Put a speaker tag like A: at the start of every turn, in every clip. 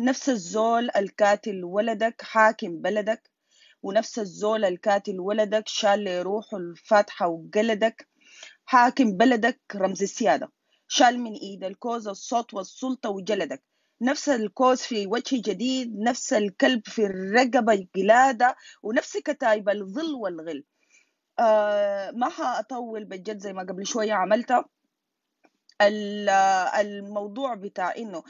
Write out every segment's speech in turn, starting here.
A: نفس الزول القاتل ولدك حاكم بلدك ونفس الزول القاتل ولدك شال روحه الفاتحة وجلدك حاكم بلدك رمز السيادة شال من إيد الكوز الصوت والسلطة وجلدك نفس الكوز في وجه جديد نفس الكلب في الرقبة القلادة ونفس كتايب الظل والغل آه ما هأطول بالجد زي ما قبل شوية عملتها آه، الموضوع بتاع إنه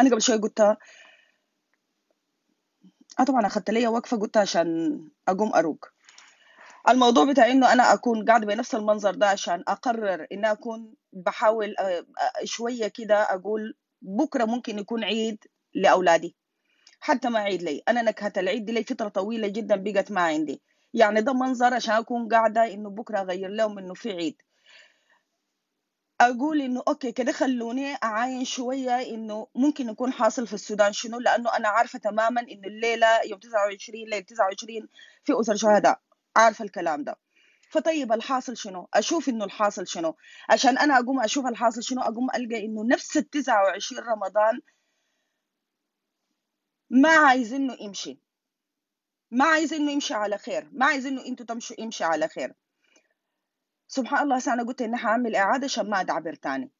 A: انا قبل شويه قلت اه طبعا اخذت ليا وقفه قلت عشان اقوم اروق الموضوع بتاع انه انا اكون قاعده بنفس المنظر ده عشان اقرر ان اكون بحاول آه، آه، شويه كده اقول بكره ممكن يكون عيد لاولادي حتى ما عيد لي انا نكهه العيد دي لي فتره طويله جدا بقت ما عندي يعني ده منظر عشان اكون قاعده انه بكره اغير لهم انه في عيد اقول انه اوكي كده خلوني اعاين شويه انه ممكن يكون حاصل في السودان شنو لانه انا عارفه تماما انه الليله يوم 29 ليله 29 في اسر شهداء عارفه الكلام ده فطيب الحاصل شنو اشوف انه الحاصل شنو عشان انا اقوم اشوف الحاصل شنو اقوم القى انه نفس ال 29 رمضان ما عايزينه يمشي ما عايزينه يمشي على خير ما عايزينه انتوا تمشوا يمشي على خير سبحان الله هسه انا قلت اني حاعمل اعاده عشان ما ادعبر تاني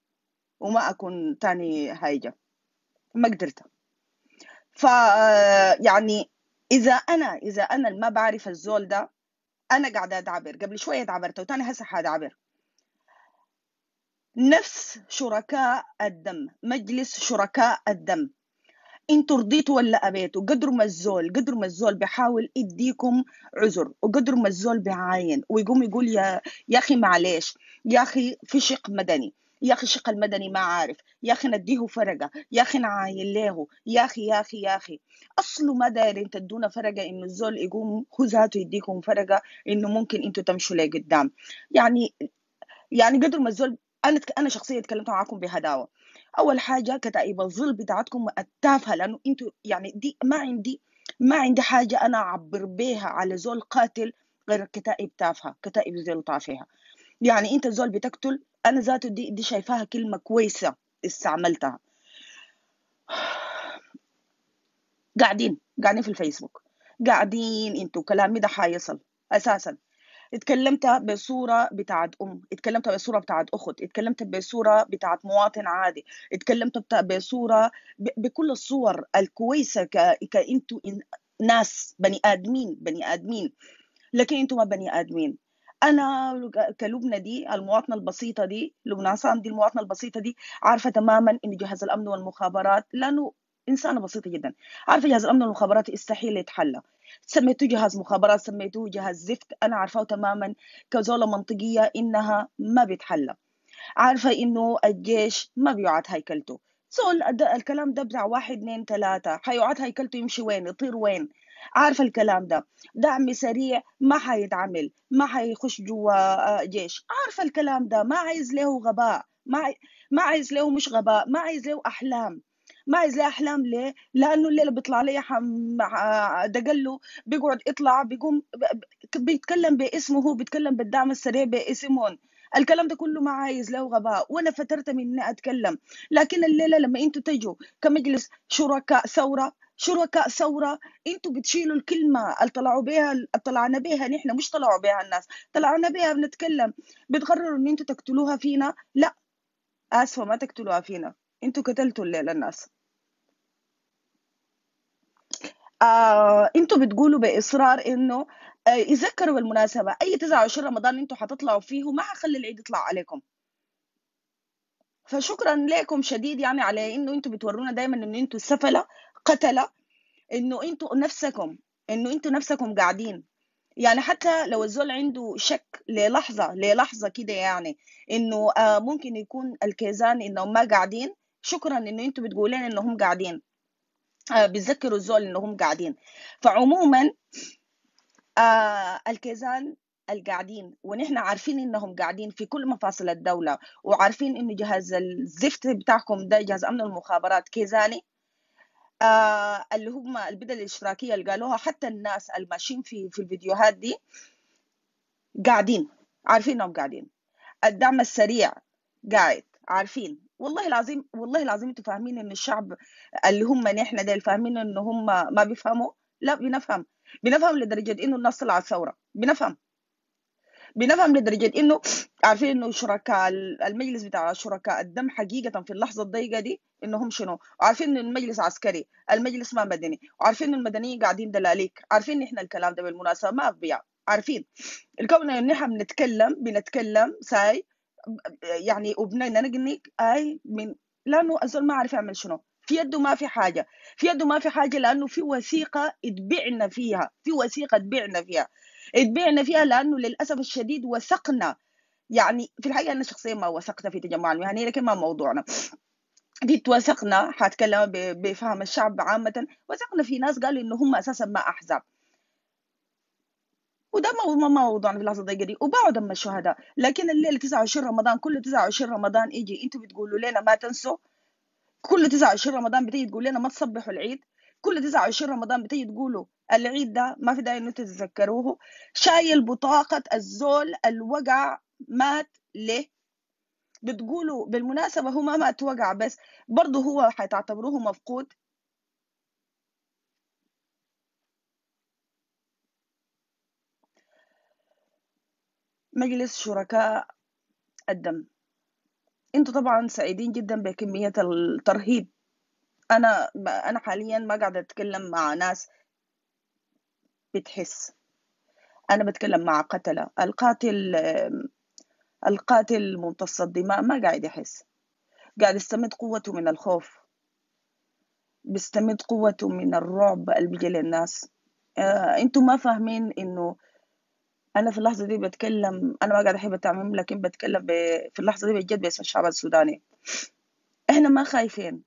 A: وما اكون تاني هايجه ما قدرت ف يعني اذا انا اذا انا ما بعرف الزول ده انا قاعده ادعبر قبل شويه دعبرت وتاني هسه حادعبر نفس شركاء الدم مجلس شركاء الدم انتوا رضيتوا ولا ابيتوا قدر ما الزول قدر ما الزول بيحاول يديكم عذر وقدر ما الزول بيعاين ويقوم يقول يا يا اخي معلش يا اخي في شق مدني يا اخي الشق المدني ما عارف يا اخي نديه فرقه يا اخي نعاين له يا اخي يا اخي يا اخي اصله ما دايرين تدونا فرقه انه الزول يقوم هو ذاته يديكم فرقه انه ممكن انتوا تمشوا لقدام يعني يعني قدر ما الزول انا انا شخصيا تكلمت معاكم بهداوه اول حاجه كتائب الظل أيوة، بتاعتكم التافهه لانه انتوا يعني دي ما عندي ما عندي حاجه انا اعبر بيها على زول قاتل غير كتائب تافهه كتائب زول طافهه يعني انت زول بتقتل انا ذاته دي دي شايفاها كلمه كويسه استعملتها قاعدين قاعدين في الفيسبوك قاعدين انتوا كلامي ده حيصل اساسا اتكلمت بصوره بتاعت ام اتكلمت بصوره بتاعت اخت اتكلمت بصوره بتاعت مواطن عادي اتكلمت بصوره ب... بكل الصور الكويسه ك... كانتوا إن... ناس بني ادمين بني ادمين لكن انتوا ما بني ادمين انا كلبنى دي المواطنه البسيطه دي لبنى عصام دي المواطنه البسيطه دي عارفه تماما ان جهاز الامن والمخابرات لانه انسانه بسيطه جدا عارفه جهاز الامن والمخابرات يستحيل يتحلى سميته جهاز مخابرات سميته جهاز زفت انا عارفاه تماما كزوله منطقيه انها ما بتحلى عارفه انه الجيش ما بيعاد هيكلته سول الكلام ده بتاع واحد اثنين ثلاثة حيعاد هيكلته يمشي وين يطير وين عارفة الكلام ده دعم سريع ما حيتعمل ما حيخش جوا آه، جيش عارفة الكلام ده ما عايز له غباء ما ما عايز له مش غباء ما عايز له أحلام ما لي لاحلام ليه؟ لانه الليله بيطلع لي حم دقله بيقعد يطلع بيقوم بيتكلم باسمه هو بيتكلم بالدعم السريع باسمهم الكلام ده كله ما عايز له غباء وانا فترت من اني اتكلم لكن الليله لما انتوا تجوا كمجلس شركاء ثوره شركاء ثوره انتوا بتشيلوا الكلمه اللي طلعوا بها طلعنا بها نحن مش طلعوا بها الناس طلعنا بها بنتكلم بتقرروا ان انتوا تقتلوها فينا لا اسفه ما تقتلوها فينا انتوا قتلتوا الليلة الناس آه، انتوا بتقولوا باصرار انه آه، يذكروا بالمناسبه اي 29 رمضان انتوا حتطلعوا فيه وما حخلي العيد يطلع عليكم فشكرا لكم شديد يعني على انه انتوا بتورونا دايما ان انتوا سفله قتله انه انتوا نفسكم انه انتوا نفسكم قاعدين يعني حتى لو الزول عنده شك للحظه للحظه كده يعني انه آه ممكن يكون الكيزان انهم ما قاعدين شكرا ان انتوا بتقولين انهم قاعدين آه بتذكروا الزول انهم قاعدين فعموما آه الكيزان القاعدين ونحن عارفين انهم قاعدين في كل مفاصل الدوله وعارفين انه جهاز الزفت بتاعكم ده جهاز امن المخابرات كيزاني آه اللي هم البدل الاشتراكيه اللي قالوها حتى الناس الماشين في في الفيديوهات دي قاعدين عارفين انهم قاعدين الدعم السريع قاعد عارفين والله العظيم والله العظيم انتوا فاهمين ان الشعب اللي هم نحن ده فاهمين ان هم ما بيفهموا لا بنفهم بنفهم لدرجه انه الناس طلعت ثوره بنفهم بنفهم لدرجه انه عارفين انه شركاء المجلس بتاع شركاء الدم حقيقه في اللحظه الضيقه دي انهم شنو عارفين ان المجلس عسكري المجلس ما مدني وعارفين انه المدنيين قاعدين دلاليك عارفين احنا الكلام ده بالمناسبه ما بيع عارفين الكون ان احنا بنتكلم بنتكلم ساي يعني وبنينا نجنيك اي من لانه الزول ما عارف يعمل شنو في يده ما في حاجه في يده ما في حاجه لانه في وثيقه اتبعنا فيها في وثيقه اتبعنا فيها اتبعنا فيها لانه للاسف الشديد وثقنا يعني في الحقيقه انا شخصيا ما وثقت في تجمع المهني يعني لكن ما موضوعنا دي توثقنا حتكلم بفهم الشعب عامة وثقنا في ناس قالوا إنه هم أساسا ما أحزاب وده ما موضوعنا في اللحظه الضيقه دي وبقعد اما الشهداء لكن الليله 29 رمضان كل 29 رمضان يجي انتوا بتقولوا لنا ما تنسوا كل 29 رمضان بتيجي تقول لنا ما تصبحوا العيد كل 29 رمضان بتيجي تقولوا العيد ده ما في داعي انه تتذكروه شايل بطاقه الزول الوقع مات ليه بتقولوا بالمناسبة هو ما مات وقع بس برضه هو حتعتبروه مفقود مجلس شركاء الدم انتوا طبعا سعيدين جدا بكمية الترهيب انا انا حاليا ما قاعدة اتكلم مع ناس بتحس انا بتكلم مع قتلة القاتل القاتل ممتص الدماء ما قاعد يحس قاعد يستمد قوته من الخوف بيستمد قوته من الرعب اللي بيجي للناس آه، انتوا ما فاهمين انه أنا في اللحظة دي بتكلم أنا ما قاعد أحب التعميم لكن بتكلم ب... في اللحظة دي بجد باسم الشعب السوداني إحنا ما خايفين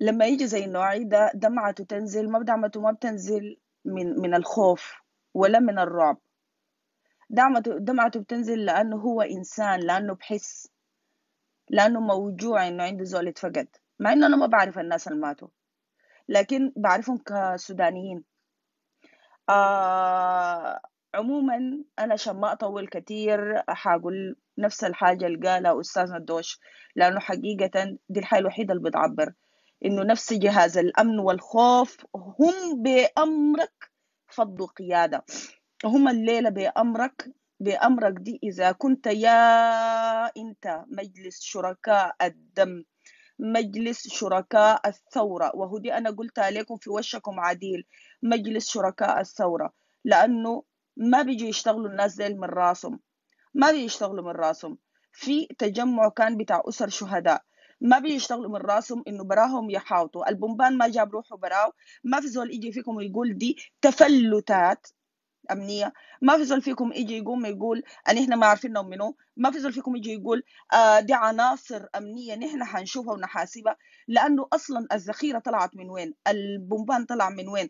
A: لما يجي زي النوعي ده دمعته تنزل ما دمعته ما بتنزل من من الخوف ولا من الرعب دمعته دمعته بتنزل لأنه هو إنسان لأنه بحس لأنه موجوع إنه عنده زول اتفقد مع إنه أنا ما بعرف الناس اللي ماتوا لكن بعرفهم كسودانيين آه عموما انا عشان ما اطول كثير حاقول نفس الحاجه اللي قالها استاذنا الدوش لانه حقيقه دي الحاجه الوحيده اللي بتعبر انه نفس جهاز الامن والخوف هم بامرك فضوا قياده هم الليله بامرك بامرك دي اذا كنت يا انت مجلس شركاء الدم مجلس شركاء الثورة وهدي أنا قلت عليكم في وشكم عديل مجلس شركاء الثورة لأنه ما بيجوا يشتغلوا الناس ديل من راسهم ما بيشتغلوا من راسهم في تجمع كان بتاع أسر شهداء ما بيشتغلوا من راسهم انه براهم يحاوطوا البومبان ما جاب روحه براو ما في زول يجي فيكم ويقول دي تفلتات امنيه ما في زول فيكم يجي يقوم يقول ان احنا ما عارفين منو ما في زول فيكم يجي يقول آه دي عناصر امنيه نحن حنشوفها ونحاسبها لانه اصلا الذخيره طلعت من وين البومبان طلع من وين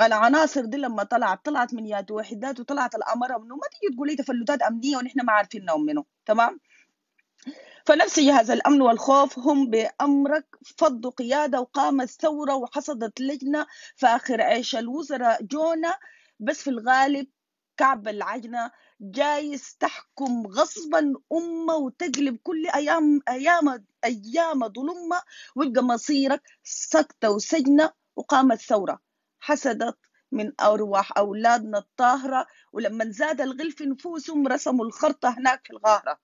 A: العناصر دي لما طلعت طلعت من يات وحدات وطلعت الاماره منه ما تيجي تقولي تفلتات امنيه ونحن ما عارفين نؤمنه تمام فنفس جهاز الأمن والخوف هم بأمرك فضوا قيادة وقامت ثورة وحصدت لجنة فاخر عيش الوزراء جونا بس في الغالب كعب العجنة جايز تحكم غصبا أمة وتقلب كل أيام أيام أيام ظلمة ويبقى مصيرك سكتة وسجنة وقامت ثورة حسدت من أرواح أولادنا الطاهرة ولما زاد الغل في نفوسهم رسموا الخرطة هناك في الغارة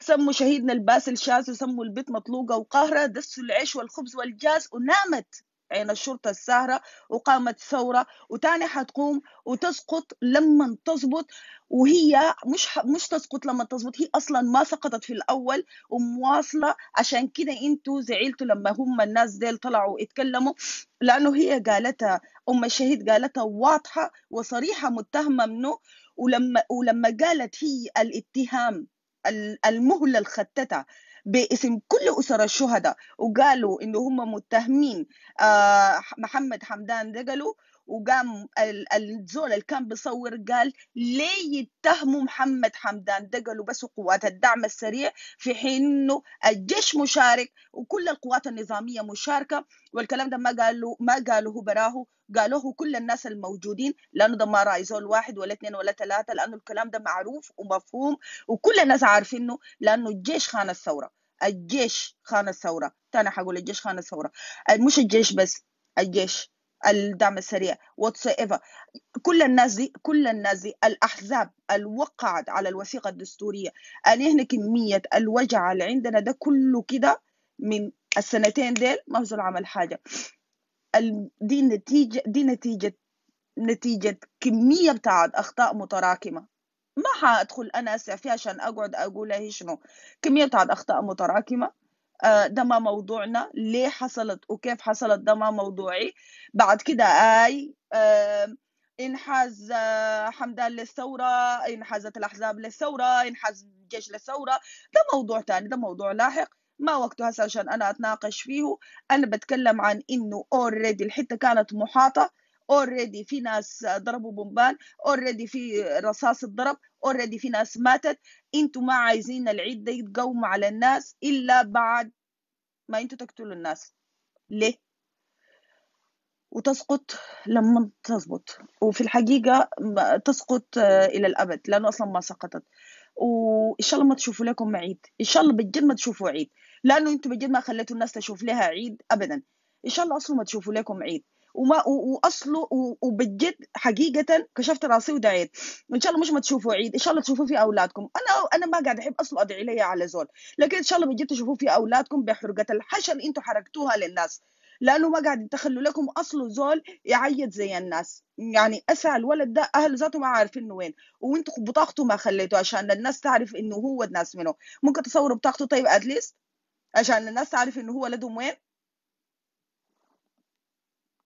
A: سموا شهيدنا الباسل شاز وسموا البيت مطلوقة وقاهرة دسوا العيش والخبز والجاز ونامت عين الشرطة الساهرة وقامت ثورة وتاني حتقوم وتسقط لما تزبط وهي مش ح... مش تسقط لما تزبط هي اصلا ما سقطت في الاول ومواصله عشان كده انتوا زعلتوا لما هم الناس ديل طلعوا اتكلموا لانه هي قالتها ام الشهيد قالتها واضحه وصريحه متهمه منه ولما ولما قالت هي الاتهام المهله الختته باسم كل أسر الشهداء وقالوا إنه هم متهمين آه، محمد حمدان دقلو وقام الزول اللي كان بيصور قال ليه يتهموا محمد حمدان ده قالوا بس قوات الدعم السريع في حين انه الجيش مشارك وكل القوات النظاميه مشاركه والكلام ده ما قالوا ما قالوه براهو قالوه كل الناس الموجودين لانه ده ما راي زول واحد ولا اثنين ولا ثلاثه لانه الكلام ده معروف ومفهوم وكل الناس عارفينه لانه الجيش خان الثوره الجيش خان الثوره ثاني حقول الجيش خان الثوره مش الجيش بس الجيش الدعم السريع whatsoever ايفر كل الناس دي كل الناس دي الاحزاب الوقعت على الوثيقه الدستوريه ان إيه هنا كميه الوجع اللي عندنا ده كله كده من السنتين ديل ما بزول عمل حاجه دي نتيجه دي نتيجه نتيجه كميه بتاعت اخطاء متراكمه ما حادخل انا أسع فيها عشان اقعد اقول هي إيه شنو كميه بتاعت اخطاء متراكمه آه، ده ما موضوعنا ليه حصلت وكيف حصلت ده ما موضوعي بعد كده اي انحاز آه، حمدان للثورة انحازت الأحزاب للثورة انحاز الجيش للثورة ده موضوع تاني ده موضوع لاحق ما وقته هسه عشان أنا أتناقش فيه أنا بتكلم عن إنه اوريدي الحتة كانت محاطة اوريدي في ناس ضربوا بومبان اوريدي في رصاص ضرب اوريدي في ناس ماتت انتوا ما عايزين العيد ده يتقوم على الناس الا بعد ما انتوا تقتلوا الناس ليه وتسقط لما تزبط وفي الحقيقة تسقط آه، إلى الأبد لأنه أصلا ما سقطت وإن شاء الله ما تشوفوا لكم عيد إن شاء الله بجد ما تشوفوا عيد لأنه أنتم بجد ما خليتوا الناس تشوف لها عيد أبدا إن شاء الله أصلا ما تشوفوا لكم عيد وما واصله وبجد حقيقه كشفت راسي ودعيت وان شاء الله مش ما تشوفوا عيد ان شاء الله تشوفوا في اولادكم انا انا ما قاعد احب اصلا ادعي لي على زول لكن ان شاء الله بجد تشوفوا في اولادكم بحرقه الحشا اللي انتم حرقتوها للناس لانه ما قاعد تخلوا لكم اصله زول يعيط زي الناس يعني اسعى الولد ده اهله ذاته ما عارفين انه وين وانتم بطاقته ما خليته عشان الناس تعرف انه هو الناس منه ممكن تصوروا بطاقته طيب اتليست عشان الناس تعرف انه هو ولدهم وين